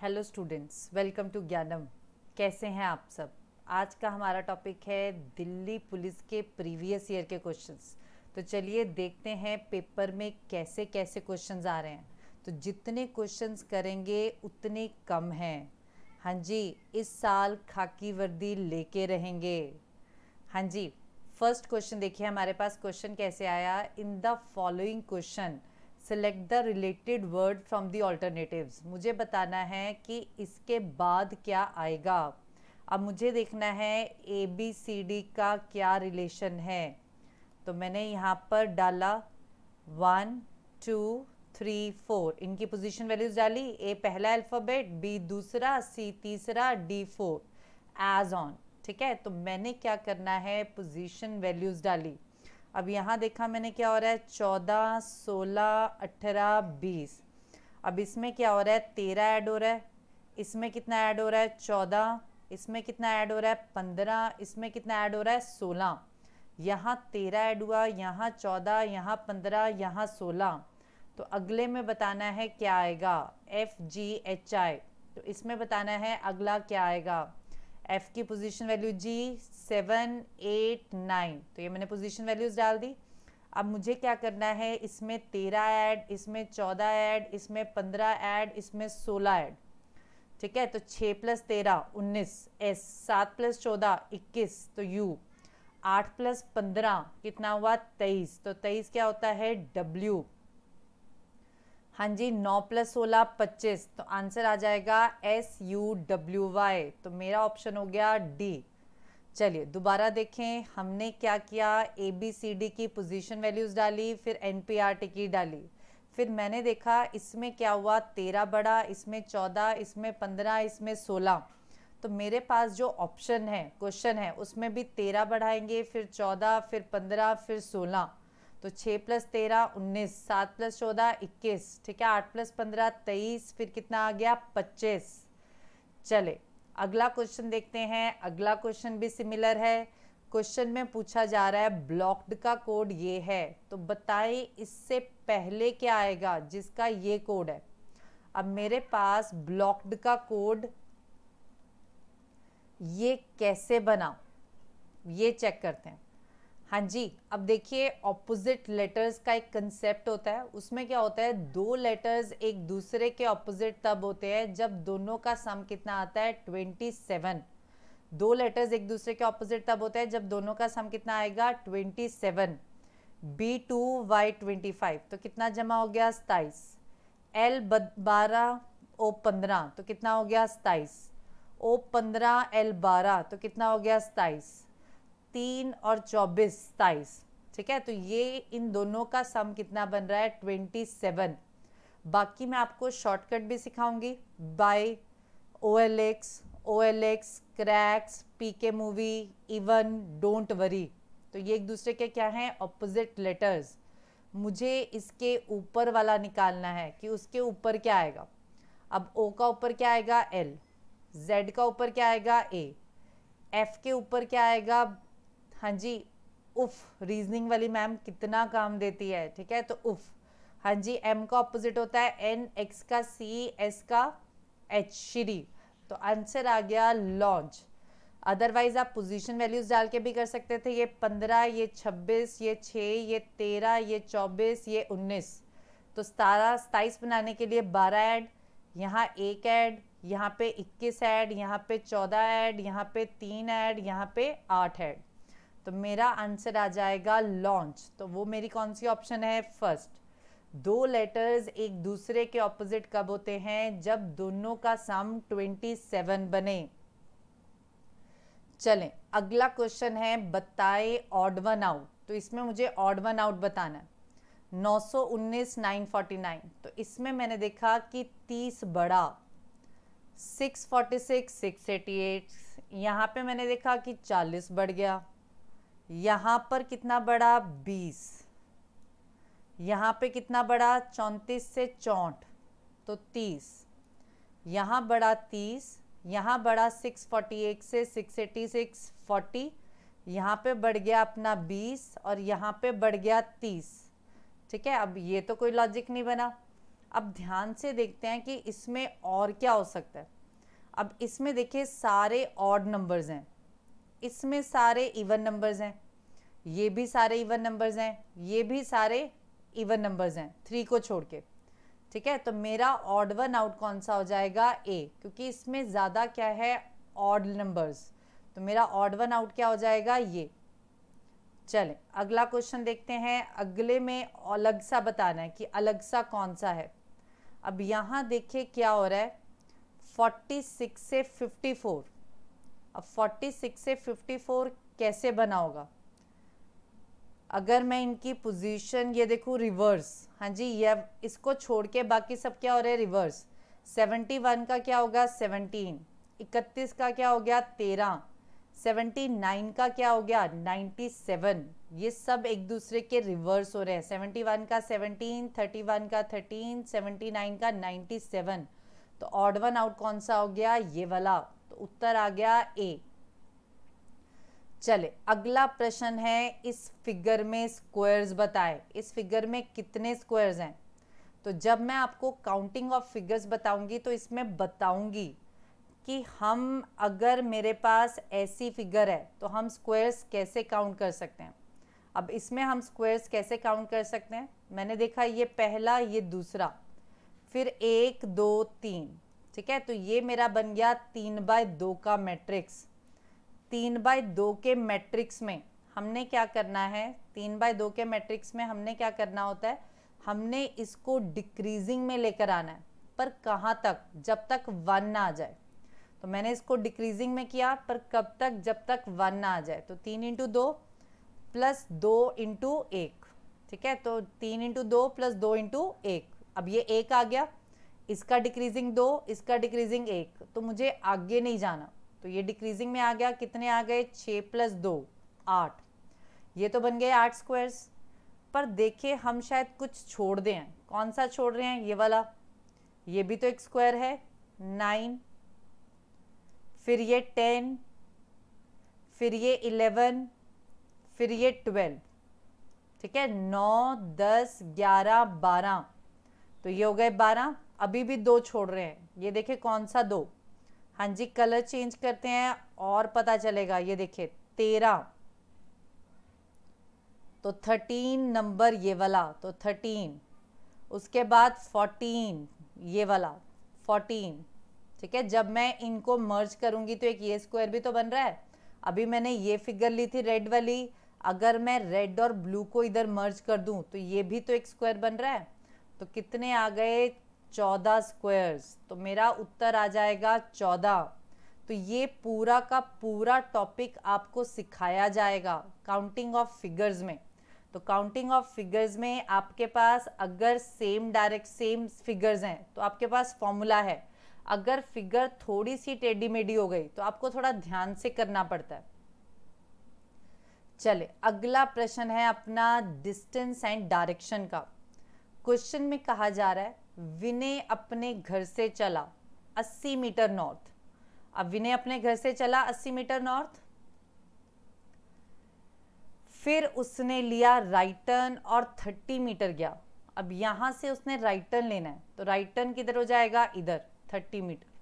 Hello students welcome to ज्ञानम कैसे हैं आप सब आज का हमारा टॉपिक है दिल्ली पुलिस के प्रीवियस ईयर के क्वेश्चंस तो चलिए देखते हैं पेपर में कैसे कैसे क्वेश्चंस आ रहे हैं तो जितने क्वेश्चंस करेंगे उतने कम हैं हाँ जी इस साल खाकी वर्दी लेके रहेंगे हाँ जी फर्स्ट क्वेश्चन देखिए हमारे पास क्वेश्चन कैसे आया in the following question select the related word from the alternatives मुझे बताना है कि इसके बाद क्या आएगा अब मुझे देखना है ए बी सी डी का क्या रिलेशन है तो मैंने यहाँ पर डाला वन टू थ्री फोर इनकी पोजीशन वैल्यूज डाली ए पहला अल्फ़ाबेट बी दूसरा सी तीसरा डी फोर एज ऑन ठीक है तो मैंने क्या करना है पोजीशन वैल्यूज डाली अब यहाँ देखा मैंने क्या हो रहा है चौदह सोलह अठारह बीस अब इसमें क्या हो रहा है तेरह ऐड हो रहा है इसमें कितना ऐड हो रहा है चौदह इसमें कितना ऐड हो रहा है पंद्रह इसमें कितना ऐड हो रहा है सोलह यहाँ तेरह ऐड हुआ यहाँ चौदह यहाँ पंद्रह यहाँ सोलह तो अगले में बताना है क्या आएगा एफ जी एच आई तो इसमें बताना है अगला क्या आएगा एफ की position value G seven eight nine तो ये मैंने पोजीशन वैल्यूज डाल दी अब मुझे क्या करना है इसमें तेरह ऐड इसमें चौदह ऐड इसमें पंद्रह ऐड इसमें सोलह ऐड ठीक है तो छः प्लस तेरह उन्नीस एस सात प्लस चौदह इक्कीस तो यू आठ प्लस पंद्रह कितना हुआ तेईस तो तेईस क्या होता है डब्ल्यू हाँ जी नौ प्लस सोलह पच्चीस तो आंसर आ जाएगा एस यू डब्ल्यू वाई तो मेरा ऑप्शन हो गया डी चलिए दोबारा देखें हमने क्या किया ए बी सी डी की पोजीशन वैल्यूज़ डाली फिर एन पी आर टी की डाली फिर मैंने देखा इसमें क्या हुआ तेरह बड़ा इसमें चौदह इसमें पंद्रह इसमें सोलह तो मेरे पास जो ऑप्शन है क्वेश्चन है उसमें भी तेरह बढ़ाएंगे फिर चौदह फिर पंद्रह फिर सोलह तो छः प्लस तेरह उन्नीस सात प्लस चौदह इक्कीस ठीक है आठ प्लस पंद्रह तेईस फिर कितना आ गया पच्चीस चले अगला क्वेश्चन देखते हैं अगला क्वेश्चन भी सिमिलर है क्वेश्चन में पूछा जा रहा है ब्लॉक्ड का कोड ये है तो बताएं इससे पहले क्या आएगा जिसका ये कोड है अब मेरे पास ब्लॉक्ड का कोड ये कैसे बना ये चेक करते हैं हाँ जी अब देखिए ऑपोजिट लेटर्स का एक कंसेप्ट होता है उसमें क्या होता है दो लेटर्स एक दूसरे के ऑपोजिट तब होते हैं जब दोनों का सम कितना आता है ट्वेंटी सेवन दो लेटर्स एक दूसरे के ऑपोजिट तब होते हैं जब दोनों का सम कितना आएगा twenty seven B two Y twenty five तो कितना जमा हो गया सताइस एल बारह ओ पंद्रह तो कितना हो गया सताइस ओ पंद्रह एल बारह तो कितना हो गया सताइस तीन और चौबीस सताइस ठीक है तो ये इन दोनों का सम कितना बन रहा है ट्वेंटी सेवन बाकी मैं आपको शॉर्टकट भी सिखाऊंगी by O L X O L X cracks PK movie even don't worry तो ये एक दूसरे के क्या हैं ऑपोजिट लेटर्स मुझे इसके ऊपर वाला निकालना है कि उसके ऊपर क्या आएगा अब ओ का ऊपर क्या आएगा एल जेड का ऊपर क्या आएगा ए एफ के ऊपर क्या आएगा हाँ जी उफ रीजनिंग वाली मैम कितना काम देती है ठीक है तो उफ हाँ जी एम का ऑपोजिट होता है एन एक्स का सी एस का एच श्री तो आंसर आ गया लॉन्च अदरवाइज आप पोजीशन वैल्यूज डाल के भी कर सकते थे ये पंद्रह ये छब्बीस ये छः ये तेरह ये चौबीस ये उन्नीस तो सतारह सताइस बनाने के लिए बारह ऐड यहाँ एक ऐड यहाँ पे इक्कीस ऐड यहाँ पे चौदह ऐड यहाँ पे तीन ऐड यहाँ पे आठ ऐड तो मेरा आंसर आ जाएगा लॉन्च तो वो मेरी कौन सी ऑप्शन है फर्स्ट दो लेटर्स एक दूसरे के ऑपोजिट कब होते हैं जब दोनों का सम 27 बने चलें अगला क्वेश्चन है बताए ऑड वन आउट तो इसमें मुझे ऑड वन आउट बताना है 919 949 तो इसमें मैंने देखा कि 30 बड़ा 646 688 यहां पे मैंने देखा कि 40 बढ़ गया यहाँ पर कितना बड़ा बीस यहाँ पे कितना बड़ा चौंतीस से चौंठ तो तीस यहाँ बड़ा तीस यहाँ बड़ा सिक्स फोर्टी एट से सिक्स एटी सिक्स फोर्टी यहाँ पे बढ़ गया अपना बीस और यहाँ पे बढ़ गया तीस ठीक है अब ये तो कोई लॉजिक नहीं बना अब ध्यान से देखते हैं कि इसमें और क्या हो सकता है अब इसमें देखिए सारे ऑड नंबर्स हैं इसमें सारे इवन नंबर्स हैं ये भी सारे इवन नंबर्स हैं ये भी सारे इवन नंबर्स हैं थ्री को छोड़ के ठीक है तो मेरा ऑड वन आउट कौन सा हो जाएगा ए क्योंकि इसमें ज़्यादा क्या है ऑड नंबर्स तो मेरा ऑड वन आउट क्या हो जाएगा ये चले अगला क्वेश्चन देखते हैं अगले में अलग सा बताना है कि अलग सा कौन सा है अब यहाँ देखिए क्या हो रहा है 46 से 54 अब 46 से 54 कैसे बना होगा अगर मैं इनकी पोजीशन ये देखूँ रिवर्स हाँ जी ये इसको छोड़ के बाकी सब क्या हो रहे हैं रिवर्स 71 का क्या होगा 17 इकतीस का क्या हो गया 13 79 का क्या हो गया 97 ये सब एक दूसरे के रिवर्स हो रहे हैं 71 का 17 31 का 13 79 का 97 तो ऑड वन आउट कौन सा हो गया ये वाला तो उत्तर आ गया ए चले अगला प्रश्न है इस फिगर में स्क्वायर्स बताएं इस फिगर में कितने स्क्वायर्स हैं तो जब मैं आपको काउंटिंग ऑफ फिगर्स बताऊंगी तो इसमें बताऊंगी कि हम अगर मेरे पास ऐसी फिगर है तो हम स्क्वायर्स कैसे काउंट कर सकते हैं अब इसमें हम स्क्वायर्स कैसे काउंट कर सकते हैं मैंने देखा ये पहला ये दूसरा फिर एक दो तीन ठीक है तो ये मेरा बन गया तीन बाय दो का मैट्रिक्स तीन बाय दो के मैट्रिक्स में हमने क्या करना है तीन बाय दो के मैट्रिक्स में हमने क्या करना होता है हमने इसको डिक्रीजिंग में लेकर आना है पर कहाँ तक जब तक वन ना आ जाए तो मैंने इसको डिक्रीजिंग में किया पर कब तक जब तक वन ना आ जाए तो तीन इंटू दो प्लस दो इंटू एक ठीक है तो तीन इंटू दो प्लस दो इंटू एक अब ये एक आ गया इसका डिक्रीजिंग दो इसका डिक्रीजिंग एक तो मुझे आगे नहीं जाना तो ये डिक्रीजिंग में आ गया कितने आ गए छः प्लस दो आठ ये तो बन गए आठ स्क्वायर्स पर देखिए हम शायद कुछ छोड़ दें कौन सा छोड़ रहे हैं ये वाला ये भी तो एक स्क्वायर है नाइन फिर ये टेन फिर ये इलेवन फिर ये ट्वेल्व ठीक है नौ दस ग्यारह बारह तो ये हो गए बारह अभी भी दो छोड़ रहे हैं ये देखिए कौन सा दो हाँ जी कलर चेंज करते हैं और पता चलेगा ये देखिए तेरह तो थर्टीन नंबर ये वाला तो थर्टीन उसके बाद फोर्टीन ये वाला फोर्टीन ठीक है जब मैं इनको मर्ज करूंगी तो एक ये स्क्वायर भी तो बन रहा है अभी मैंने ये फिगर ली थी रेड वाली अगर मैं रेड और ब्लू को इधर मर्ज कर दूं तो ये भी तो एक स्क्वायर बन रहा है तो कितने आ गए चौदह स्क्वायर्स तो मेरा उत्तर आ जाएगा चौदह तो ये पूरा का पूरा टॉपिक आपको सिखाया जाएगा काउंटिंग ऑफ फिगर्स में तो काउंटिंग ऑफ फिगर्स में आपके पास अगर सेम डायरेक्ट सेम फिगर्स हैं तो आपके पास फॉर्मूला है अगर फिगर थोड़ी सी टेडी मेडी हो गई तो आपको थोड़ा ध्यान से करना पड़ता है चले अगला प्रश्न है अपना डिस्टेंस एंड डायरेक्शन का क्वेश्चन में कहा जा रहा है विनय अपने घर से चला 80 मीटर नॉर्थ अब विनय अपने घर से चला 80 मीटर नॉर्थ फिर उसने लिया राइट टर्न और 30 मीटर गया अब यहां से उसने राइट टर्न लेना है तो राइट टर्न किधर हो जाएगा इधर 30 मीटर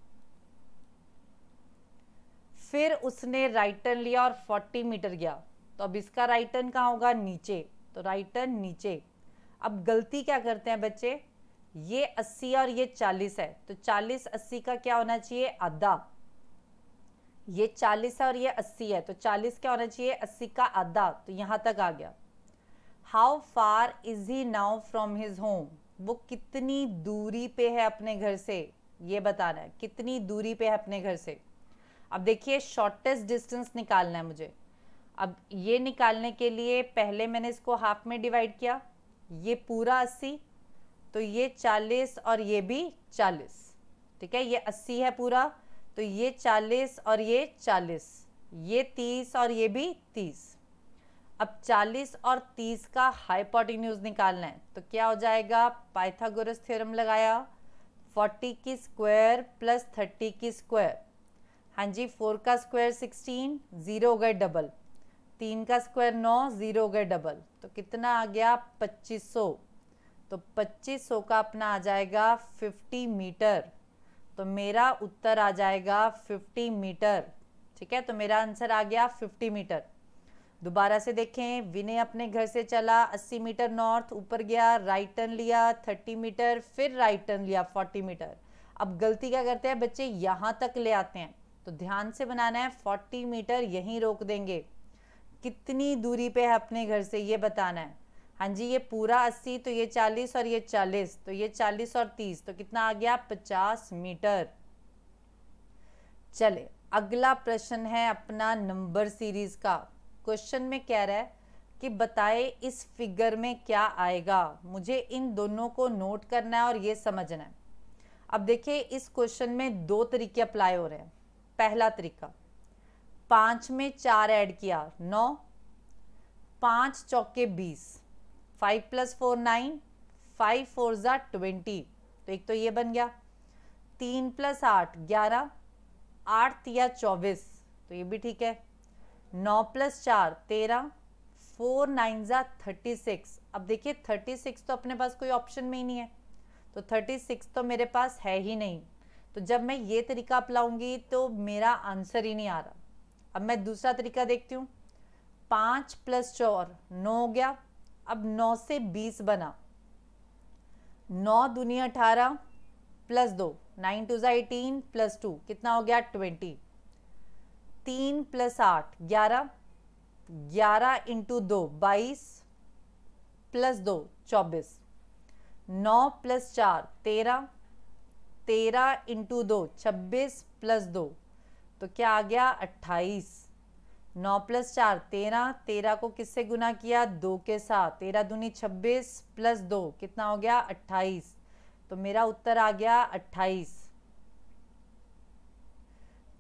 फिर उसने राइट टर्न लिया और 40 मीटर गया तो अब इसका राइट टर्न कहा होगा नीचे तो राइट टर्न नीचे अब गलती क्या करते हैं बच्चे ये अस्सी और ये चालीस है तो चालीस अस्सी का क्या होना चाहिए आधा ये चालीस है और ये अस्सी है तो चालीस क्या होना चाहिए अस्सी का आधा तो यहां तक आ गया how far is he now from his home वो कितनी दूरी पे है अपने घर से ये बताना है कितनी दूरी पे है अपने घर से अब देखिए शॉर्टेस्ट डिस्टेंस निकालना है मुझे अब ये निकालने के लिए पहले मैंने इसको हाफ में डिवाइड किया ये पूरा अस्सी तो ये चालीस और ये भी चालीस ठीक है ये अस्सी है पूरा तो ये चालीस और ये चालीस ये तीस और ये भी तीस अब चालीस और तीस का हाइपोटिन्यूज निकालना है तो क्या हो जाएगा पाइथागोरस थ्योरम लगाया फोर्टी की स्क्वायर प्लस थर्टी की स्क्वायर हाँ जी फोर का स्क्वायर सिक्सटीन ज़ीरो हो गए डबल तीन का स्क्वायर नौ ज़ीरो गए डबल तो कितना आ गया पच्चीस सौ तो पच्चीस सौ का अपना आ जाएगा फिफ्टी मीटर तो मेरा उत्तर आ जाएगा फिफ्टी मीटर ठीक है तो मेरा आंसर आ गया फिफ्टी मीटर दोबारा से देखें विनय अपने घर से चला अस्सी मीटर नॉर्थ ऊपर गया राइट टर्न लिया थर्टी मीटर फिर राइट टर्न लिया फोर्टी मीटर अब गलती क्या करते हैं बच्चे यहाँ तक ले आते हैं तो ध्यान से बनाना है फोर्टी मीटर यहीं रोक देंगे कितनी दूरी पे है अपने घर से ये बताना है हाँ जी ये पूरा अस्सी तो ये चालीस और ये चालीस तो ये चालीस और तीस तो कितना आ गया पचास मीटर चले अगला प्रश्न है अपना नंबर सीरीज का क्वेश्चन में कह रहा है कि बताए इस फिगर में क्या आएगा मुझे इन दोनों को नोट करना है और ये समझना है अब देखिए इस क्वेश्चन में दो तरीके अप्लाई हो रहे हैं पहला तरीका पाँच में चार ऐड किया नौ पाँच चौके बीस five plus four nine five four ज़ा ट्वेंटी तो एक तो ये बन गया तीन प्लस आठ ग्यारह आठ या चौबीस तो ये भी ठीक है नौ प्लस चार तेरह फोर नाइन ज़ा थर्टी सिक्स अब देखिए थर्टी सिक्स तो अपने पास कोई ऑप्शन में ही नहीं है तो थर्टी सिक्स तो मेरे पास है ही नहीं तो जब मैं ये तरीका अपनाऊंगी तो मेरा आंसर ही नहीं आ रहा अब मैं दूसरा तरीका देखती हूँ पाँच प्लस चौर नौ हो गया अब नौ से बीस बना नौ दुनिया अठारह प्लस दो नाइन टू ज़ा एटीन प्लस टू कितना हो गया ट्वेंटी तीन प्लस आठ ग्यारह ग्यारह इंटू दो बाईस प्लस दो चौबीस नौ प्लस चार तेरह तेरह इंटू दो छब्बीस प्लस दो तो क्या आ गया अट्ठाईस नौ प्लस चार तेरह तेरह को किससे गुना किया दो के साथ तेरह दूनी छब्बीस प्लस दो कितना हो गया अट्ठाईस तो मेरा उत्तर आ गया अट्ठाईस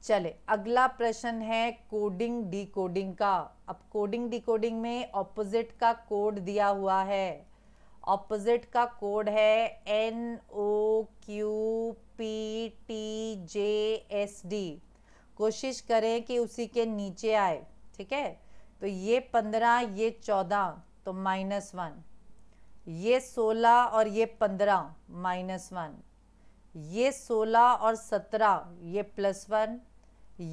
चले अगला प्रश्न है कोडिंग डिकोडिंग का अब कोडिंग डिकोडिंग में ऑपोजिट का कोड दिया हुआ है ऑपोजिट का कोड है N O Q P T J S D कोशिश करें कि उसी के नीचे आए ठीक है तो ये पंद्रह ये चौदह तो माइनस वन ये सोलह और ये पंद्रह माइनस वन ये सोलह और सत्रह ये प्लस वन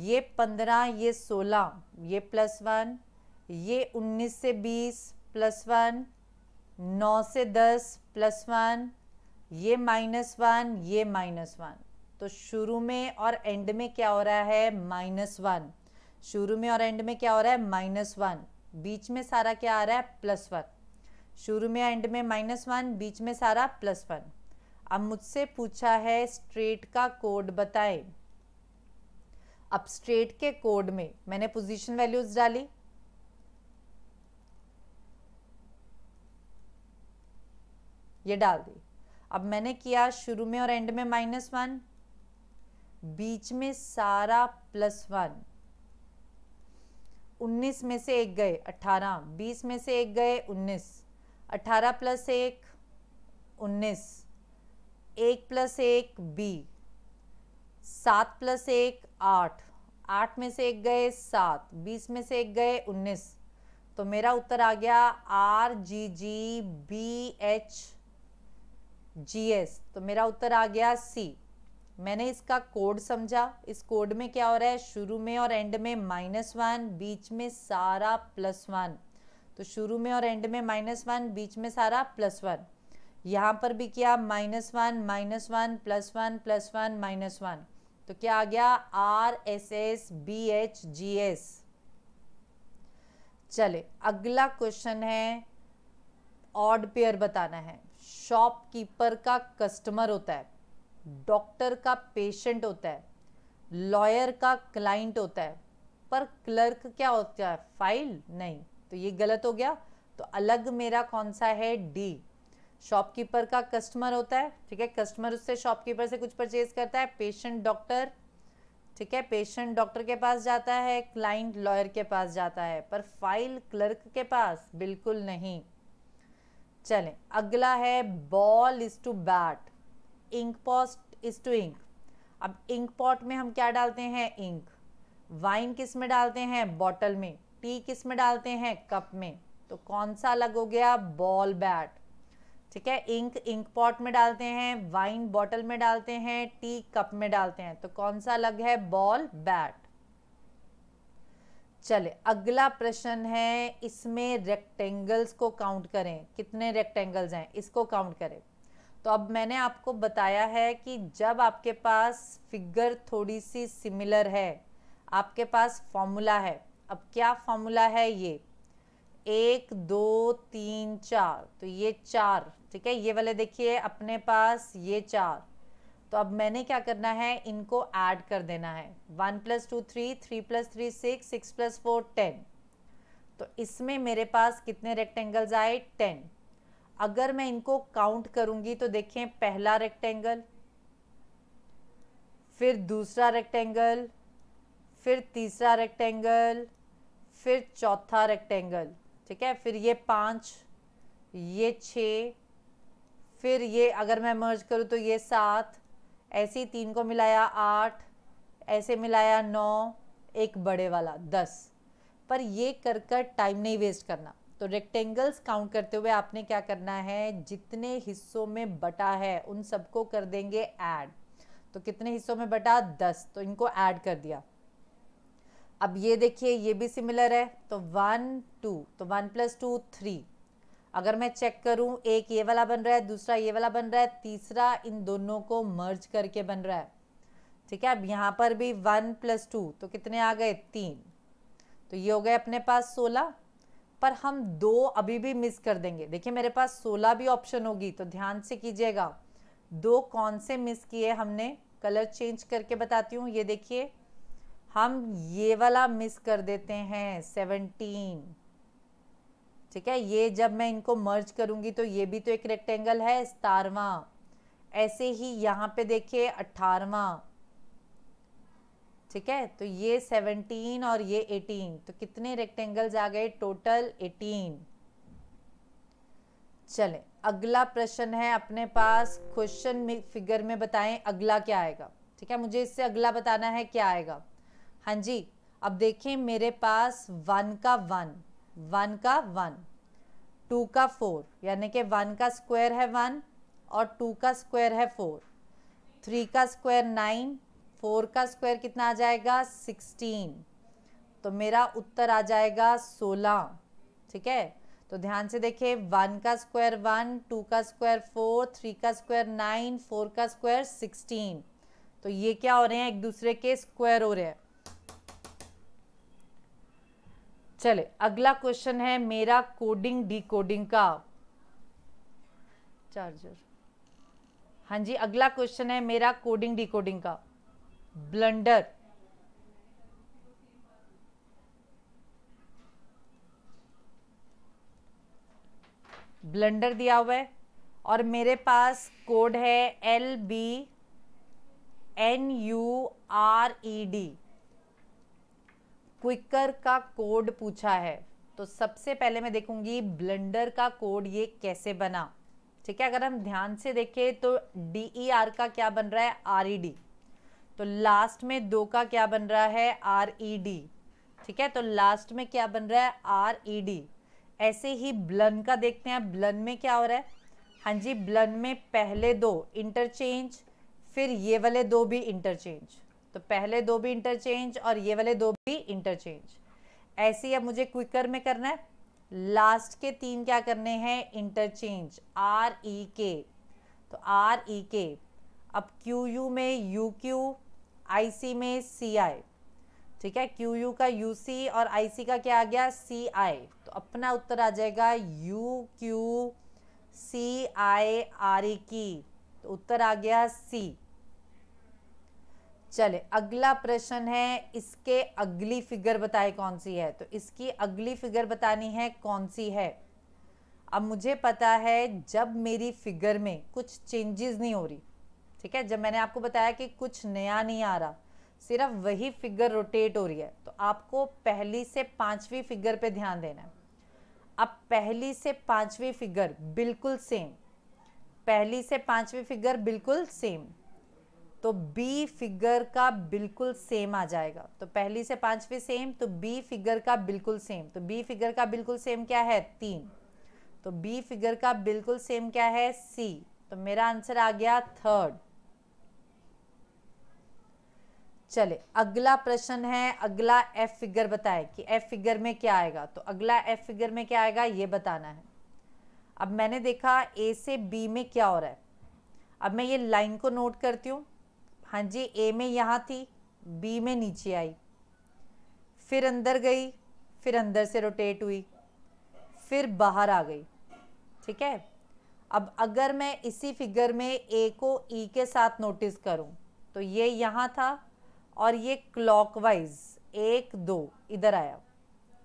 ये पंद्रह ये सोलह ये प्लस वन ये उन्नीस से बीस प्लस वन नौ से दस प्लस वन ये माइनस वन ये माइनस वन तो शुरू में और एंड में क्या हो रहा है माइनस वन शुरू में और एंड में क्या हो रहा है माइनस वन बीच में सारा क्या आ रहा है प्लस वन शुरू में एंड में माइनस वन बीच में सारा प्लस वन अब मुझसे पूछा है स्ट्रेट का कोड बताएं अब स्ट्रेट के कोड में मैंने पोजीशन वैल्यूज डाली ये डाल दी अब मैंने किया शुरू में और एंड में माइनस वन बीच में सारा प्लस वन उन्नीस में से एक गए अट्ठारह बीस में से एक गए उन्नीस अट्ठारह प्लस एक उन्नीस एक प्लस एक बी सात प्लस एक आठ आठ में से एक गए सात बीस में से एक गए उन्नीस तो मेरा उत्तर आ गया R G G B H G S तो मेरा उत्तर आ गया सी मैंने इसका कोड समझा इस कोड में क्या हो रहा है शुरू में और एंड में माइनस वन बीच में सारा प्लस वन तो शुरू में और एंड में माइनस वन बीच में सारा प्लस वन यहाँ पर भी किया minus one minus one plus one plus one minus one तो क्या आ गया R S S B H G S चले अगला क्वेश्चन है ऑड पेयर बताना है शॉपकीपर का कस्टमर होता है डॉक्टर का पेशेंट होता है लॉयर का क्लाइंट होता है पर क्लर्क क्या होता है फाइल नहीं तो ये गलत हो गया तो अलग मेरा कौन सा है डी शॉपकीपर का कस्टमर होता है ठीक है कस्टमर उससे शॉपकीपर से कुछ परचेज करता है पेशेंट डॉक्टर ठीक है पेशेंट डॉक्टर के पास जाता है क्लाइंट लॉयर के पास जाता है पर फाइल क्लर्क के पास बिल्कुल नहीं चलें अगला है ball is to bat ink post is to ink अब इंक पॉट में हम क्या डालते हैं इंक वाइन किस में डालते हैं बॉटल में टी किस में डालते हैं कप में तो कौन सा अलग हो गया बॉल बैट ठीक है इंक इंक पॉट में डालते हैं वाइन बॉटल में डालते हैं टी कप में डालते हैं तो कौन सा अलग है बॉल बैट चले अगला प्रश्न है इसमें रेक्टेंगल्स को काउंट करें कितने रेक्टेंगल्स हैं इसको काउंट करें तो अब मैंने आपको बताया है कि जब आपके पास फिगर थोड़ी सी सिमिलर है आपके पास फॉर्मूला है अब क्या फॉर्मूला है ये एक दो तीन चार तो ये चार ठीक है ये वाले देखिए अपने पास ये चार तो अब मैंने क्या करना है इनको ऐड कर देना है one plus two three three plus three six six plus four ten तो इसमें मेरे पास कितने रेक्टेंगल्स आए टेन अगर मैं इनको काउंट करूंगी तो देखें पहला रेक्टेंगल फिर दूसरा रेक्टेंगल फिर तीसरा रेक्टेंगल फिर चौथा रेक्टेंगल ठीक है फिर ये पाँच ये छ फिर ये अगर मैं मर्ज करूँ तो ये सात ऐसे ही तीन को मिलाया आठ ऐसे मिलाया नौ एक बड़े वाला दस पर ये कर कर टाइम नहीं वेस्ट करना तो रेक्टेंगल्स काउंट करते हुए आपने क्या करना है जितने हिस्सों में बटा है उन सबको कर देंगे ऐड तो कितने हिस्सों में बटा दस तो इनको ऐड कर दिया अब ये देखिए ये भी सिमिलर है तो वन टू तो वन प्लस टू थ्री अगर मैं चेक करूं एक ये वाला बन रहा है दूसरा ये वाला बन रहा है तीसरा इन दोनों को मर्ज करके बन रहा है ठीक है अब यहाँ पर भी वन प्लस टू तो कितने आ गए तीन तो ये हो गए अपने पास सोलह पर हम दो अभी भी मिस कर देंगे देखिए मेरे पास सोलह भी ऑप्शन होगी तो ध्यान से कीजिएगा दो कौन से मिस किए हमने कलर चेंज करके बताती हूँ ये देखिए हम ये वाला मिस कर देते हैं सेवनटीन ठीक है ये जब मैं इनको मर्ज करूंगी तो ये भी तो एक रेक्टेंगल है सतारवा ऐसे ही यहाँ पे देखिए अट्ठारवा ठीक है तो ये 17 और ये 18 तो कितने रेक्टेंगल्स आ गए टोटल 18 चले अगला प्रश्न है अपने पास क्वेश्चन में फिगर में बताएं अगला क्या आएगा ठीक है मुझे इससे अगला बताना है क्या आएगा हाँ जी अब देखें मेरे पास वन का वन वन का वन टू का फोर यानी कि वन का स्क्वायर है वन और टू का स्क्वायर है फोर थ्री का स्क्वायर नाइन फोर का स्क्वायर कितना आ जाएगा सिक्सटीन तो मेरा उत्तर आ जाएगा सोलह ठीक है तो ध्यान से देखें वन का स्क्वायर वन टू का स्क्वायर फोर थ्री का स्क्वायर नाइन फोर का स्क्वायर सिक्सटीन तो ये क्या हो रहे हैं एक दूसरे के स्क्वायर हो रहे हैं चले अगला क्वेश्चन है मेरा कोडिंग डिकोडिंग का चार्जर हाँ जी अगला क्वेश्चन है मेरा कोडिंग डिकोडिंग का ब्लंडर ब्लेंडर दिया हुआ है और मेरे पास कोड है L B N U R E D quicker का कोड पूछा है तो सबसे पहले मैं देखूंगी ब्लेंडर का कोड ये कैसे बना ठीक है अगर हम ध्यान से देखें तो डी ई आर का क्या बन रहा है आर ई डी तो लास्ट में दो का क्या बन रहा है आर ई डी ठीक है तो लास्ट में क्या बन रहा है आर ई डी ऐसे ही ब्लन का देखते हैं ब्लन में क्या हो रहा है हाँ जी ब्लन में पहले दो इंटरचेंज फिर ये वाले दो भी इंटरचेंज तो पहले दो भी इंटरचेंज और ये वाले दो भी इंटरचेंज ऐसे ही अब मुझे क्विकर में करना है लास्ट के तीन क्या करने हैं इंटरचेंज आर ई के तो आर ई के अब क्यू यू में यू क्यू आईसी में आई ठीक है क्यू यू का यू सी और आईसी का क्या आ गया सी आई तो अपना उत्तर आ जाएगा U Q C I R E की तो उत्तर आ गया सी चले अगला प्रश्न है इसके अगली फिगर बताए कौन सी है तो इसकी अगली फिगर बतानी है कौन सी है अब मुझे पता है जब मेरी फिगर में कुछ चेंजेस नहीं हो रही ठीक है जब मैंने आपको बताया कि कुछ नया नहीं आ रहा सिर्फ वही फिगर रोटेट हो रही है तो आपको पहली से पांचवी फिगर पे ध्यान देना है अब पहली से पांचवी फिगर बिल्कुल सेम पहली से पांचवी फिगर बिल्कुल सेम तो बी फिगर का बिल्कुल सेम आ जाएगा तो पहली से पांचवी सेम तो बी फिगर का बिल्कुल सेम तो बी फिगर का बिल्कुल सेम क्या है तीन तो बी फिगर का बिल्कुल सेम क्या है सी तो मेरा आंसर आ गया थर्ड चले अगला प्रश्न है अगला एफ फिगर बताए कि एफ फिगर में क्या आएगा तो अगला एफ फिगर में क्या आएगा ये बताना है अब मैंने देखा ए से बी में क्या हो रहा है अब मैं ये लाइन को नोट करती हूँ हाँ जी ए में यहाँ थी बी में नीचे आई फिर अंदर गई फिर अंदर से रोटेट हुई फिर बाहर आ गई ठीक है अब अगर मैं इसी फिगर में ए को ई e के साथ नोटिस करूँ तो ये यहाँ था और ये क्लॉकवाइज एक दो इधर आया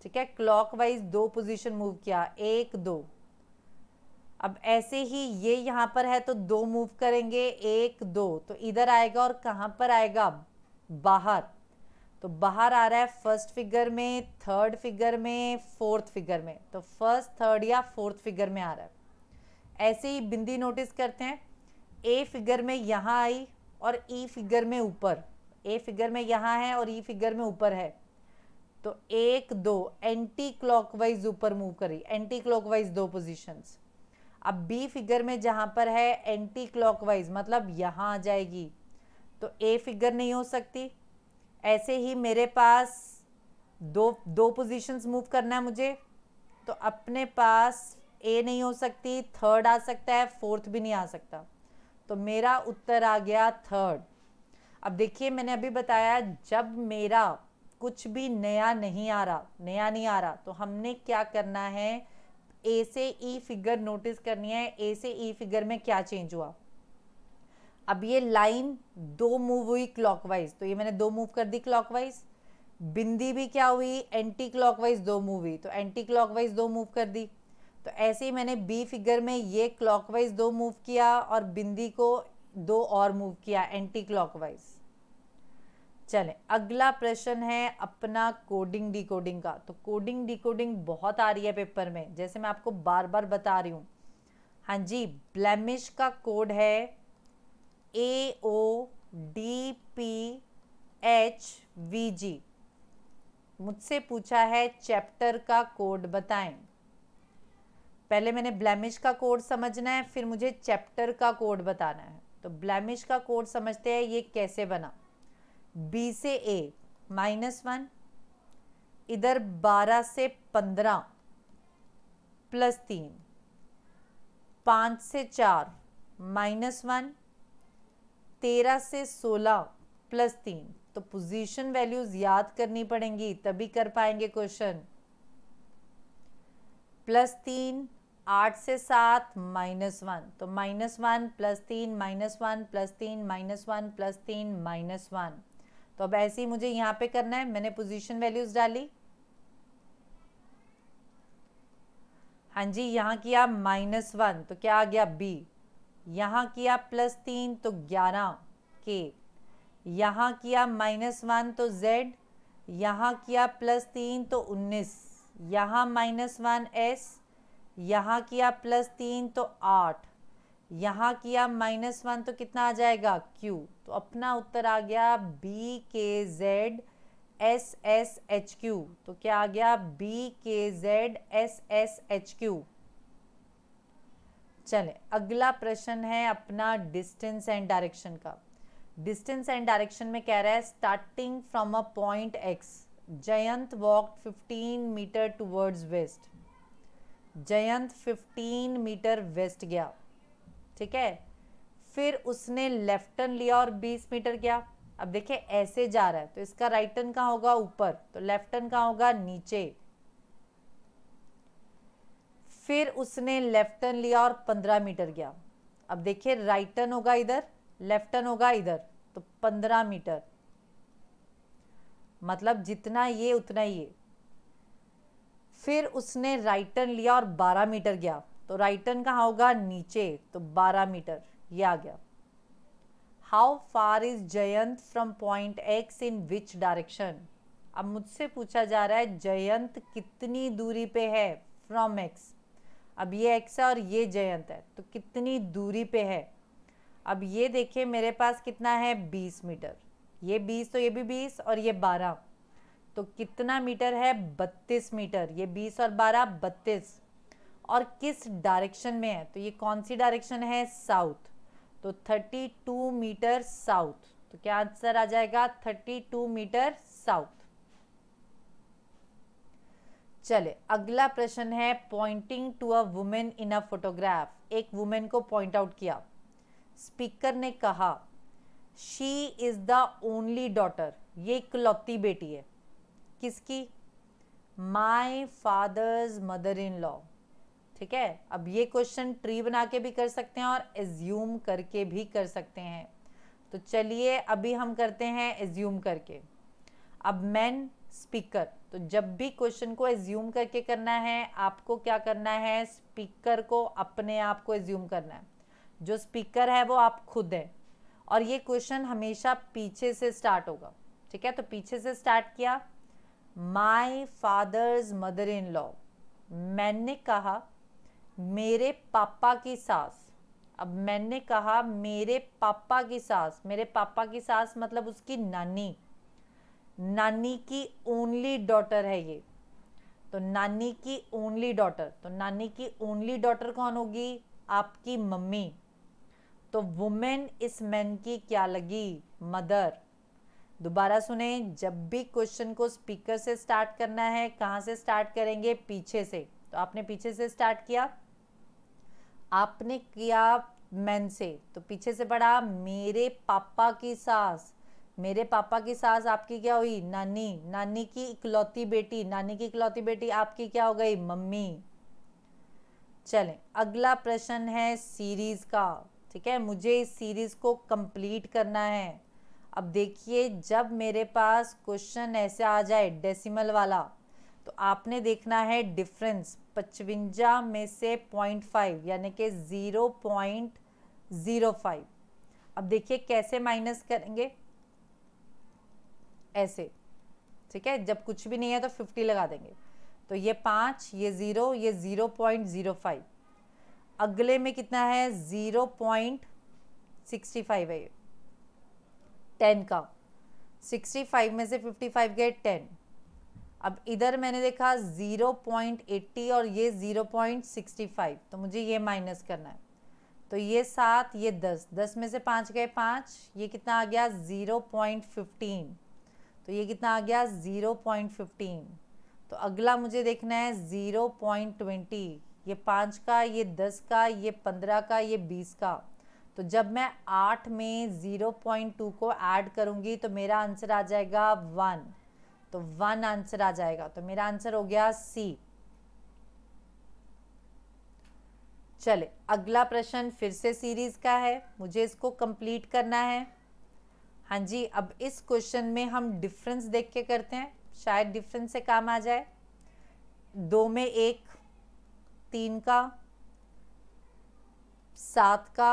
ठीक है क्लॉकवाइज दो पोजीशन मूव किया एक दो अब ऐसे ही ये यहां पर है तो दो मूव करेंगे एक दो तो इधर आएगा और कहां पर आएगा बाहर तो बाहर आ रहा है फर्स्ट फिगर में थर्ड फिगर में फोर्थ फिगर में तो फर्स्ट थर्ड या फोर्थ फिगर में आ रहा है ऐसे ही बिंदी नोटिस करते हैं ए फिगर में यहां आई और ई e फिगर में ऊपर ए फिगर में यहाँ है और ई e फिगर में ऊपर है तो एक दो एंटी क्लॉकवाइज ऊपर मूव करी एंटी क्लॉकवाइज दो पोजीशंस अब बी फिगर में जहां पर है एंटी क्लॉकवाइज मतलब यहां आ जाएगी तो ए फिगर नहीं हो सकती ऐसे ही मेरे पास दो दो पोजीशंस मूव करना है मुझे तो अपने पास ए नहीं हो सकती थर्ड आ सकता है फोर्थ भी नहीं आ सकता तो मेरा उत्तर आ गया थर्ड अब देखिए मैंने अभी बताया जब मेरा कुछ भी नया नहीं आ रहा नया नहीं आ रहा तो हमने क्या करना है ए से ई फिगर नोटिस करनी है ए से ई e फिगर में क्या चेंज हुआ अब ये लाइन दो मूव हुई क्लॉकवाइज तो ये मैंने दो मूव कर दी क्लॉकवाइज बिंदी भी क्या हुई एंटी क्लॉकवाइज दो मूव हुई तो एंटी क्लॉकवाइज दो मूव कर दी तो ऐसे ही मैंने बी फिगर में ये क्लॉकवाइज दो मूव किया और बिंदी को दो और मूव किया एंटी क्लॉकवाइज चले अगला प्रश्न है अपना कोडिंग डिकोडिंग का तो कोडिंग डिकोडिंग बहुत आ रही है पेपर में जैसे मैं आपको बार बार बता रही हूं हाँ जी ब्लैमिश का कोड है A O D P H V G मुझसे पूछा है चैप्टर का कोड बताएं पहले मैंने ब्लैमिश का कोड समझना है फिर मुझे चैप्टर का कोड बताना है तो ब्लैमिश का कोड समझते हैं ये कैसे बना बी से ए माइनस वन इधर बारह से पंद्रह प्लस तीन पाँच से चार माइनस वन तेरह से सोलह प्लस तीन तो पोजीशन वैल्यूज याद करनी पड़ेंगी तभी कर पाएंगे क्वेश्चन प्लस तीन आठ से सात माइनस वन तो माइनस वन प्लस तीन माइनस वन प्लस तीन माइनस वन प्लस तीन माइनस वन तो अब ऐसे ही मुझे यहाँ पे करना है मैंने पोजीशन वैल्यूज डाली हाँ जी यहाँ किया माइनस वन तो क्या आ गया बी यहाँ किया प्लस तीन तो ग्यारह के यहाँ किया माइनस वन तो जेड यहाँ किया प्लस तीन तो उन्नीस यहाँ माइनस वन एस यहाँ किया प्लस तीन तो आठ यहाँ किया माइनस वन तो कितना आ जाएगा क्यू तो अपना उत्तर आ गया B K Z S S H Q तो क्या आ गया B K Z S S H Q चले अगला प्रश्न है अपना डिस्टेंस एंड डायरेक्शन का डिस्टेंस एंड डायरेक्शन में कह रहा है starting from a point X Jayant walk 15 metre towards west Jayant 15 metre west गया ठीक है फिर उसने लेफ्ट टर्न लिया और 20 मीटर गया अब देखिए ऐसे जा रहा है तो इसका राइट टर्न कहा होगा ऊपर तो लेफ्ट टर्न कहाँ होगा नीचे फिर उसने लेफ्ट टर्न लिया और 15 मीटर गया अब देखिए राइट टर्न होगा इधर लेफ्ट टर्न होगा इधर तो 15 मीटर मतलब जितना ये उतना ये फिर उसने राइट टर्न लिया और 12 मीटर गया तो राइट टर्न कहाँ होगा नीचे तो 12 मीटर ये आ गया how far is Jayant from point X in which direction अब मुझसे पूछा जा रहा है जयंत कितनी दूरी पे है फ्रॉम एक्स अब ये एक्स है और ये जयंत है तो कितनी दूरी पे है अब ये देखिए मेरे पास कितना है बीस मीटर ये बीस तो ये भी बीस और ये बारह तो कितना मीटर है बत्तीस मीटर ये बीस और बारह बत्तीस और किस डायरेक्शन में है तो ये कौन सी डायरेक्शन है साउथ तो थर्टी टू मीटर साउथ तो क्या आंसर आ जाएगा थर्टी टू मीटर साउथ चले अगला प्रश्न है pointing to a woman in a photograph एक वुमेन को पॉइंट आउट किया स्पीकर ने कहा she is the only daughter ये इकलौती बेटी है किसकी my father's mother in law ठीक है अब ये क्वेश्चन ट्री बना के भी कर सकते हैं और एज्यूम करके भी कर सकते हैं तो चलिए अभी हम करते हैं एज्यूम करके अब मैन स्पीकर तो जब भी क्वेश्चन को एज्यूम करके करना है आपको क्या करना है स्पीकर को अपने आप को एज्यूम करना है जो स्पीकर है वो आप खुद हैं और ये क्वेश्चन हमेशा पीछे से स्टार्ट होगा ठीक है तो पीछे से स्टार्ट किया my father's mother in law मैंने कहा मेरे पापा की सास अब मैंने कहा मेरे पापा की सास मेरे पापा की सास मतलब उसकी नानी नानी की ओनली डॉटर है ये तो नानी की ओनली डॉटर तो नानी की ओनली डॉटर कौन होगी आपकी मम्मी तो वुमेन इस मैन की क्या लगी मदर दोबारा सुने जब भी क्वेश्चन को स्पीकर से स्टार्ट करना है कहां से स्टार्ट करेंगे पीछे से तो आपने पीछे से स्टार्ट किया आपने किया मैन से तो पीछे से पढ़ा मेरे पापा की सास मेरे पापा की सास आपकी क्या हुई नानी नानी की इकलौती बेटी नानी की इकलौती बेटी आपकी क्या हो गई मम्मी चले अगला प्रश्न है सीरीज का ठीक है मुझे इस सीरीज को कंप्लीट करना है अब देखिए जब मेरे पास क्वेश्चन ऐसे आ जाए डेसिमल वाला तो आपने देखना है डिफरेंस पचवंजा में से पॉइंट फाइव यानी कि ज़ीरो पॉइंट ज़ीरो फाइव अब देखिए कैसे माइनस करेंगे ऐसे ठीक है जब कुछ भी नहीं है तो फिफ्टी लगा देंगे तो ये पाँच ये ज़ीरो ये ज़ीरो पॉइंट ज़ीरो फाइव अगले में कितना है ज़ीरो पॉइंट सिक्सटी फाइव है ये टेन का सिक्सटी फाइव में से फिफ्टी फाइव गए टेन अब इधर मैंने देखा ज़ीरो पॉइंट एट्टी और ये ज़ीरो पॉइंट सिक्सटी फाइव तो मुझे ये माइनस करना है तो ये सात ये दस दस में से पाँच गए पाँच ये कितना आ गया ज़ीरो पॉइंट फिफ्टीन तो ये कितना आ गया ज़ीरो पॉइंट फिफ्टीन तो अगला मुझे देखना है ज़ीरो पॉइंट ट्वेंटी ये पाँच का ये दस का ये पंद्रह का ये बीस का तो जब मैं आठ में ज़ीरो पॉइंट टू को ऐड करूंगी तो मेरा आंसर आ जाएगा वन तो वन आंसर आ जाएगा तो मेरा आंसर हो गया सी चले अगला प्रश्न फिर से सीरीज का है मुझे इसको कंप्लीट करना है हाँ जी अब इस क्वेश्चन में हम डिफरेंस देख के करते हैं शायद डिफरेंस से काम आ जाए दो में एक तीन का सात का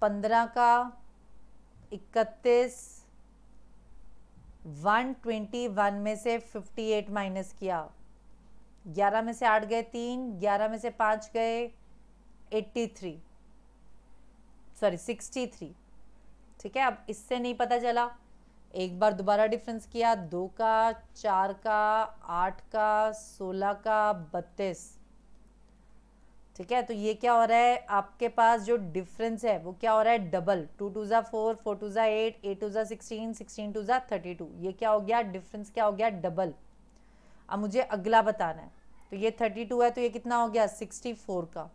पंद्रह का इकतीस वन ट्वेंटी वन में से फिफ्टी एट माइनस किया ग्यारह में से आठ गए तीन ग्यारह में से पाँच गए eighty three sorry sixty three ठीक है अब इससे नहीं पता चला एक बार दोबारा डिफरेंस किया दो का चार का आठ का सोलह का बत्तीस ठीक है तो ये क्या हो रहा है आपके पास जो डिफरेंस है वो क्या हो रहा है डबल टू टू ज़ा फोर फोर टू ज़ा एट एट टू ज़ा सिक्सटीन सिक्सटीन टू ज़ा थर्टी टू ये क्या हो गया डिफरेंस क्या हो गया डबल अब मुझे अगला बताना है तो ये थर्टी टू है तो ये कितना हो गया सिक्सटी फोर का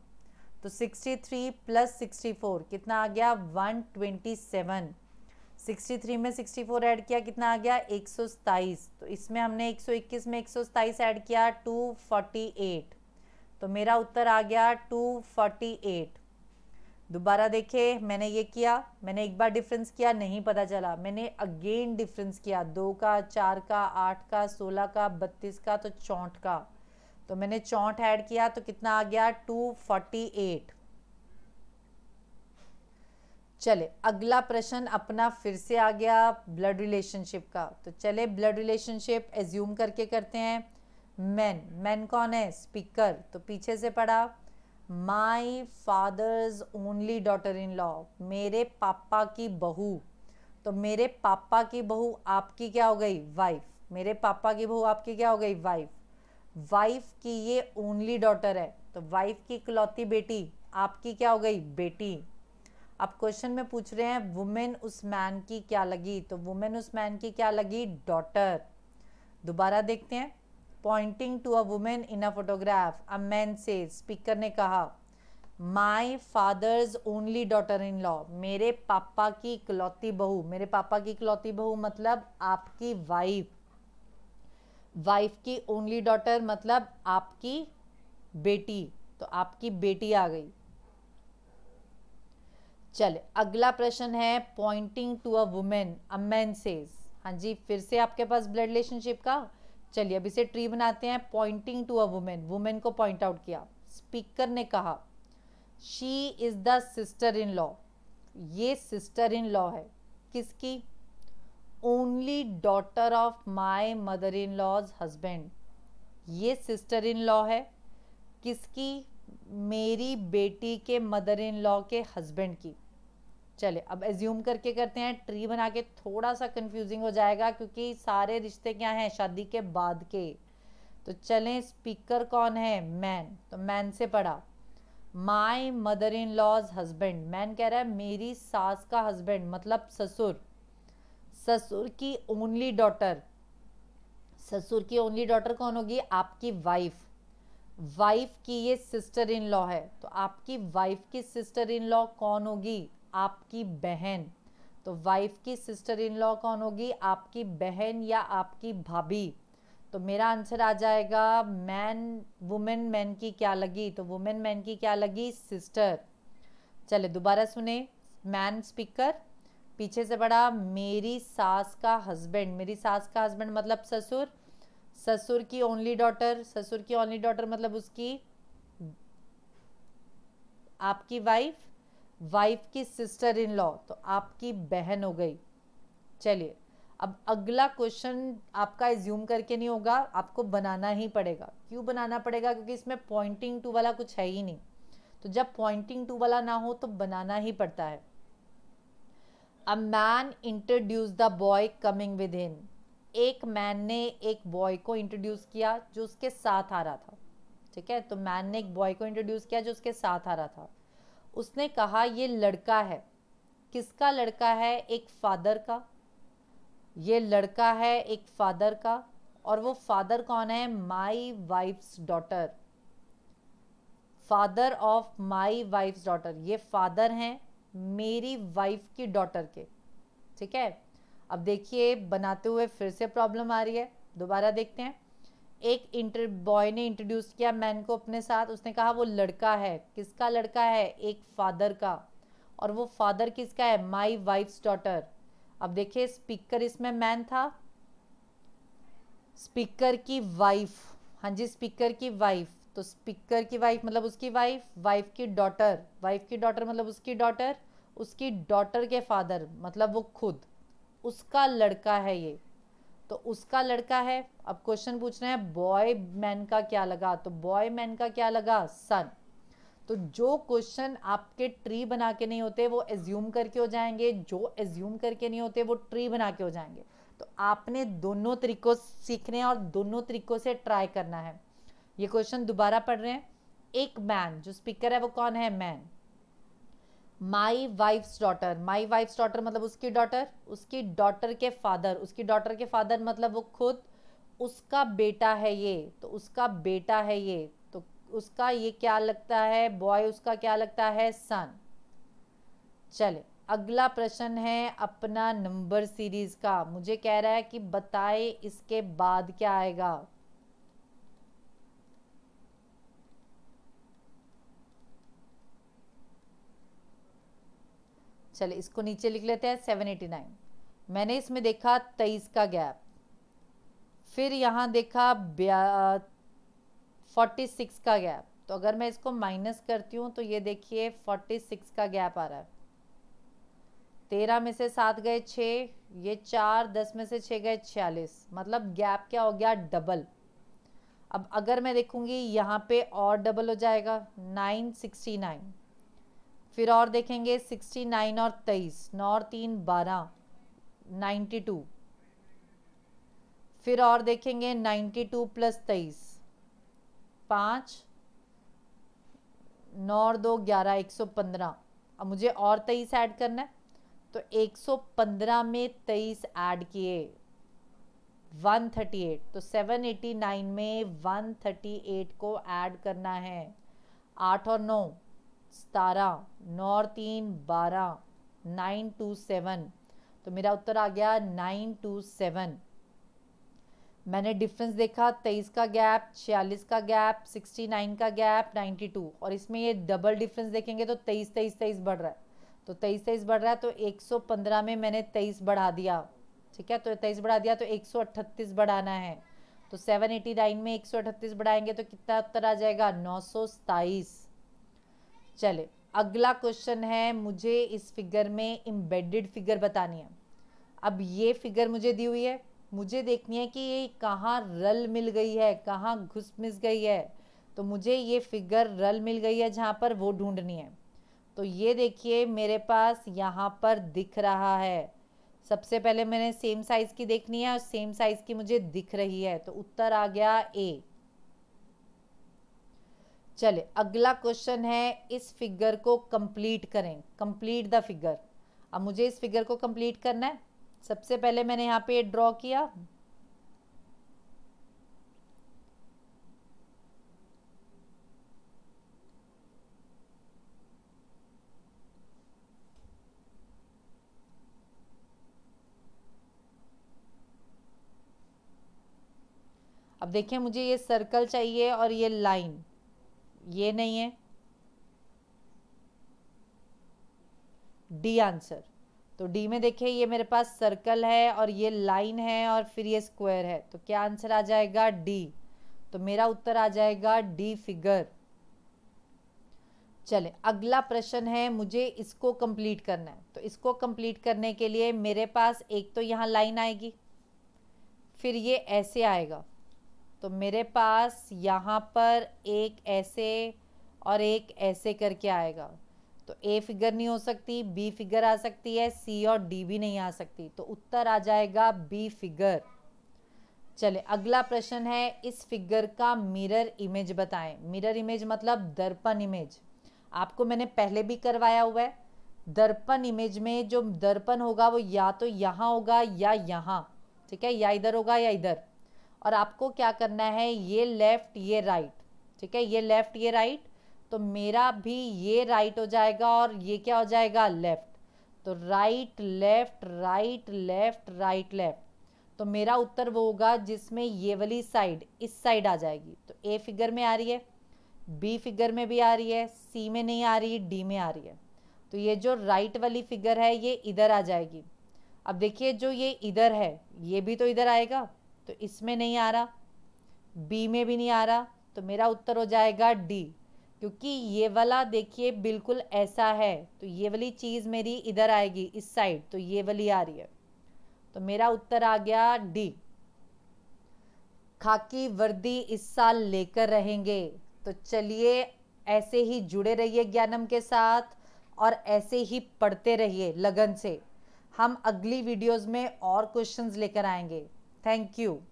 तो sixty three plus sixty four कितना आ गया one twenty seven sixty three में सिक्सटी फोर ऐड किया कितना आ गया एक सौ सताईस तो इसमें हमने एक सौ इक्कीस में एक सौ सताईस ऐड किया टू फोर्टी एट तो मेरा उत्तर आ गया टू फोर्टी एट दोबारा देखे मैंने ये किया मैंने एक बार डिफरेंस किया नहीं पता चला मैंने अगेन डिफरेंस किया दो का चार का आठ का सोलह का बत्तीस का तो चौंठ का तो मैंने चौंठ ऐड किया तो कितना आ गया टू फोर्टी एट चले अगला प्रश्न अपना फिर से आ गया ब्लड रिलेशनशिप का तो चले ब्लड रिलेशनशिप एज्यूम करके करते हैं मैन मैन कौन है स्पीकर तो पीछे से पढ़ा my father's only daughter in law मेरे पापा की बहू तो मेरे पापा की बहू आपकी क्या हो गई वाइफ मेरे पापा की बहू आपकी क्या हो गई वाइफ वाइफ की ये ओनली डॉटर है तो वाइफ की इकलौती बेटी आपकी क्या हो गई बेटी अब क्वेश्चन में पूछ रहे हैं वुमेन उस मैन की क्या लगी तो वुमेन उस मैन की क्या लगी डॉटर दोबारा देखते हैं pointing to a woman in a photograph a man से स्पीकर ने कहा my father's only daughter in law मेरे पापा की इकलौती बहू मेरे पापा की इकलौती बहू मतलब आपकी वाइफ वाइफ की ओनली डॉटर मतलब आपकी बेटी तो आपकी बेटी आ गई चले अगला प्रश्न है pointing to a woman a man says हाँ जी फिर से आपके पास ब्लड रिलेशनशिप का चलिए अब इसे ट्री बनाते हैं pointing to a woman woman को पॉइंट आउट किया स्पीकर ने कहा she is the sister in law ये सिस्टर इन लॉ है किसकी only daughter of my mother in law's husband ये सिस्टर इन लॉ है किसकी मेरी बेटी के मदर इन लॉ के हस्बैंड की चले अब एज्यूम करके करते हैं ट्री बना के थोड़ा सा कंफ्यूजिंग हो जाएगा क्योंकि सारे रिश्ते क्या हैं शादी के बाद के तो चलें स्पीकर कौन है मैन तो मैन से पढ़ा my mother in law's husband man कह रहा है मेरी सास का हस्बैंड मतलब ससुर ससुर की ओनली डॉटर ससुर की ओनली डॉटर कौन होगी आपकी वाइफ वाइफ की ये सिस्टर इन लॉ है तो आपकी वाइफ की सिस्टर इन लॉ कौन होगी आपकी बहन तो वाइफ की सिस्टर इन लॉ कौन होगी आपकी बहन या आपकी भाभी तो मेरा आंसर आ जाएगा मैन वुमेन मैन की क्या लगी तो वुमेन मैन की क्या लगी सिस्टर चले दोबारा सुने मैन स्पीकर पीछे से बड़ा मेरी सास का हस्बैंड मेरी सास का हस्बैंड मतलब ससुर ससुर की ओनली डॉटर ससुर की ओनली डॉटर मतलब उसकी आपकी वाइफ वाइफ की सिस्टर इन लॉ तो आपकी बहन हो गई चलिए अब अगला क्वेश्चन आपका एज्यूम करके नहीं होगा आपको बनाना ही पड़ेगा क्यों बनाना पड़ेगा क्योंकि इसमें पॉइंटिंग टू वाला कुछ है ही नहीं तो जब पॉइंटिंग टू वाला ना हो तो बनाना ही पड़ता है a man introduce the boy coming with in एक मैन ने एक बॉय को इंट्रोड्यूस किया जो उसके साथ आ रहा था ठीक है तो मैन ने एक बॉय को इंट्रोड्यूस किया जो उसके साथ आ रहा था उसने कहा ये लड़का है किसका लड़का है एक फादर का ये लड़का है एक फादर का और वो फादर कौन है my wife's daughter father of my wife's daughter ये फादर हैं मेरी वाइफ की डॉटर के ठीक है अब देखिए बनाते हुए फिर से प्रॉब्लम आ रही है दोबारा देखते हैं एक इंटर बॉय ने इंट्रोड्यूस किया मैन को अपने साथ उसने कहा वो लड़का है किसका लड़का है एक फादर का और वो फादर किसका है माई वाइफ्स डॉटर अब देखिए स्पीकर इसमें मैन था स्पीकर की वाइफ हाँ जी स्पीकर की वाइफ तो स्पीकर की वाइफ मतलब उसकी वाइफ वाइफ की डॉटर वाइफ की डॉटर मतलब उसकी डॉटर उसकी डॉटर के फादर मतलब वो खुद उसका लड़का है ये तो उसका लड़का है अब क्वेश्चन पूछना है बॉय मैन का क्या लगा तो बॉय मैन का क्या लगा सन तो जो क्वेश्चन आपके ट्री बना के नहीं होते वो एज्यूम करके हो जाएंगे जो एज्यूम करके नहीं होते वो ट्री बना के हो जाएंगे तो आपने दोनों तरीकों सीखने और दोनों तरीकों से ट्राई करना है ये क्वेश्चन दोबारा पढ़ रहे हैं एक मैन जो स्पीकर है वो कौन है man my wife's daughter my wife's daughter मतलब उसकी डॉटर उसकी डॉटर के फादर उसकी डॉटर के फादर मतलब वो खुद उसका बेटा है ये तो उसका बेटा है ये तो उसका ये क्या लगता है बॉय उसका क्या लगता है सन चले अगला प्रश्न है अपना नंबर सीरीज का मुझे कह रहा है कि बताए इसके बाद क्या आएगा चलिए इसको नीचे लिख लेते हैं सेवन एटी नाइन मैंने इसमें देखा तेईस का गैप फिर यहाँ देखा फोर्टी सिक्स का गैप तो अगर मैं इसको माइनस करती हूँ तो ये देखिए फोर्टी सिक्स का गैप आ रहा है तेरह में से सात गए छः ये चार दस में से छः गए छियालीस मतलब गैप क्या हो गया डबल अब अगर मैं देखूँगी यहाँ पे और डबल हो जाएगा नाइन सिक्सटी नाइन फिर और देखेंगे सिक्सटी नाइन और तेईस नौ और तीन बारह नाइन्टी टू फिर और देखेंगे नाइन्टी टू प्लस तेईस पाँच नौ और दो ग्यारह एक सौ पंद्रह अब मुझे और तेईस ऐड करना है तो एक सौ पंद्रह में तेईस ऐड किए वन थर्टी एट तो सेवन एटी नाइन में वन थर्टी एट को ऐड करना है आठ और नौ सतारह नौ तीन बारह नाइन टू सेवन तो मेरा उत्तर आ गया नाइन टू सेवन मैंने डिफरेंस देखा तेईस का गैप छियालीस का गैप सिक्सटी नाइन का गैप नाइन्टी टू और इसमें ये डबल डिफरेंस देखेंगे तो तेईस तेईस तेईस बढ़ रहा है तो तेईस तेईस बढ़ रहा है तो एक सौ पंद्रह में मैंने तेईस बढ़ा दिया ठीक है तो तेईस बढ़ा दिया तो एक सौ अट्ठतीस बढ़ाना है तो सेवन एटी नाइन में एक सौ अठतीस बढ़ाएंगे तो कितना उत्तर आ जाएगा नौ सौ सताईस चले अगला क्वेश्चन है मुझे इस फिगर में इम्बेडेड फिगर बतानी है अब ये फिगर मुझे दी हुई है मुझे देखनी है कि ये कहाँ रल मिल गई है कहाँ घुस मिस गई है तो मुझे ये फिगर रल मिल गई है जहाँ पर वो ढूंढनी है तो ये देखिए मेरे पास यहाँ पर दिख रहा है सबसे पहले मैंने सेम साइज़ की देखनी है और सेम साइज़ की मुझे दिख रही है तो उत्तर आ गया ए चले अगला क्वेश्चन है इस फिगर को कंप्लीट करें कंप्लीट द फिगर अब मुझे इस फिगर को कंप्लीट करना है सबसे पहले मैंने यहाँ पे ड्रॉ किया अब देखिए मुझे ये सर्कल चाहिए और ये लाइन ये नहीं है डी आंसर तो डी में देखिए ये मेरे पास सर्कल है और ये लाइन है और फिर ये स्क्वायर है तो क्या आंसर आ जाएगा डी तो मेरा उत्तर आ जाएगा डी फिगर चले अगला प्रश्न है मुझे इसको कंप्लीट करना है तो इसको कंप्लीट करने के लिए मेरे पास एक तो यहां लाइन आएगी फिर ये ऐसे आएगा तो मेरे पास यहाँ पर एक ऐसे और एक ऐसे करके आएगा तो ए फिगर नहीं हो सकती बी फिगर आ सकती है सी और डी भी नहीं आ सकती तो उत्तर आ जाएगा बी फिगर चले अगला प्रश्न है इस फिगर का मिरर इमेज बताएं मिरर इमेज मतलब दर्पण इमेज आपको मैंने पहले भी करवाया हुआ है दर्पण इमेज में जो दर्पण होगा वो या तो यहाँ होगा या यहाँ ठीक है या इधर होगा या इधर और आपको क्या करना है ये लेफ़्ट ये राइट ठीक है ये लेफ़्ट ये राइट तो मेरा भी ये राइट हो जाएगा और ये क्या हो जाएगा लेफ़्ट तो right left right left right left तो मेरा उत्तर वो होगा जिसमें ये वाली साइड इस साइड आ जाएगी तो ए फिगर में आ रही है बी फिगर में भी आ रही है सी में नहीं आ रही डी में आ रही है तो ये जो राइट वाली फिगर है ये इधर आ जाएगी अब देखिए जो ये इधर है ये भी तो इधर आएगा तो इसमें नहीं आ रहा बी में भी नहीं आ रहा तो मेरा उत्तर हो जाएगा डी क्योंकि ये वाला देखिए बिल्कुल ऐसा है तो ये वाली चीज़ मेरी इधर आएगी इस साइड तो ये वाली आ रही है तो मेरा उत्तर आ गया डी खाकी वर्दी इस साल लेकर रहेंगे तो चलिए ऐसे ही जुड़े रहिए ज्ञानम के साथ और ऐसे ही पढ़ते रहिए लगन से हम अगली वीडियोस में और क्वेश्चंस लेकर आएंगे Thank you.